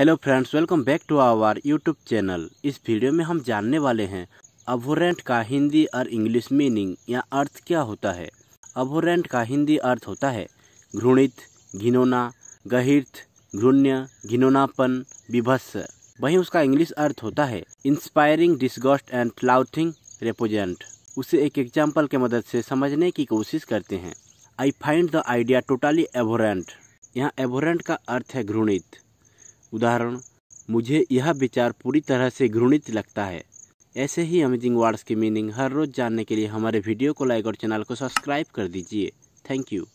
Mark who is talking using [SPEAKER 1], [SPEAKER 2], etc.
[SPEAKER 1] hello friends welcome back to our YouTube channel इस video में हम जानने वाले हैं अभोरेंट का हिंदी और इंग्लिश मीनिंग या अर्थ क्या होता है अभोरेंट का हिंदी अर्थ होता है घृणित घिनौना गहिर्थ घृण्य घिनौनापन विभत्स वहीं उसका इंग्लिश अर्थ होता है inspiring disgust and loathing repugnant उसे एक एग्जाम्पल के मदद से समझने की कोशिश करते हैं I find the idea totally abhorrent यहाँ एभोरेंट का अर्थ है घृणित उदाहरण मुझे यह विचार पूरी तरह से घृणित लगता है ऐसे ही अमेजिंग वर्ड्स की मीनिंग हर रोज़ जानने के लिए हमारे वीडियो को लाइक और चैनल को सब्सक्राइब कर दीजिए थैंक यू